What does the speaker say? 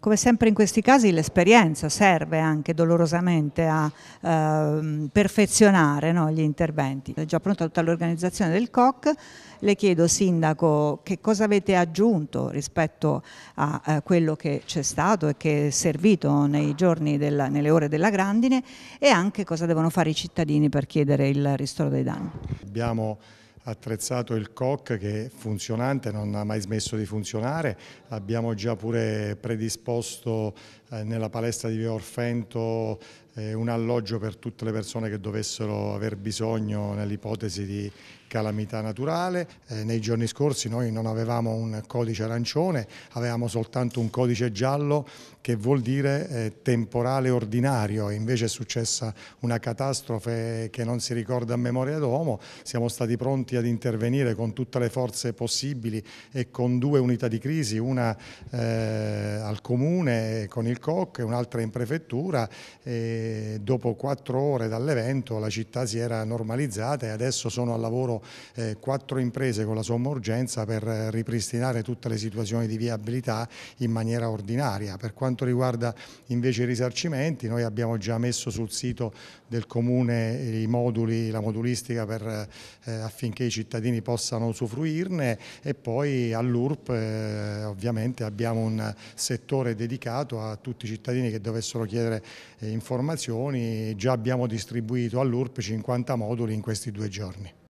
Come sempre in questi casi l'esperienza serve anche dolorosamente a eh, perfezionare no, gli interventi. È già pronta tutta l'organizzazione del COC, le chiedo Sindaco che cosa avete aggiunto rispetto a eh, quello che c'è stato e che è servito nei giorni della, nelle ore della grandine e anche cosa devono fare i cittadini per chiedere il ristoro dei danni. Abbiamo attrezzato il COC che è funzionante, non ha mai smesso di funzionare, abbiamo già pure predisposto eh, nella palestra di Via Orfento eh, un alloggio per tutte le persone che dovessero aver bisogno nell'ipotesi di calamità naturale. Eh, nei giorni scorsi noi non avevamo un codice arancione, avevamo soltanto un codice giallo che vuol dire eh, temporale ordinario, invece è successa una catastrofe che non si ricorda a memoria d'uomo, siamo stati pronti ad intervenire con tutte le forze possibili e con due unità di crisi, una eh, al comune con il COC e un'altra in prefettura. E dopo quattro ore dall'evento la città si era normalizzata e adesso sono al lavoro eh, quattro imprese con la somma urgenza per eh, ripristinare tutte le situazioni di viabilità in maniera ordinaria. Per quanto riguarda invece i risarcimenti, noi abbiamo già messo sul sito del Comune i moduli, la modulistica per, eh, eh affinché i cittadini possano usufruirne e poi all'URP eh, ovviamente abbiamo un settore dedicato a tutti i cittadini che dovessero chiedere eh, informazioni presentazioni, già abbiamo distribuito all'URP 50 moduli in questi due giorni.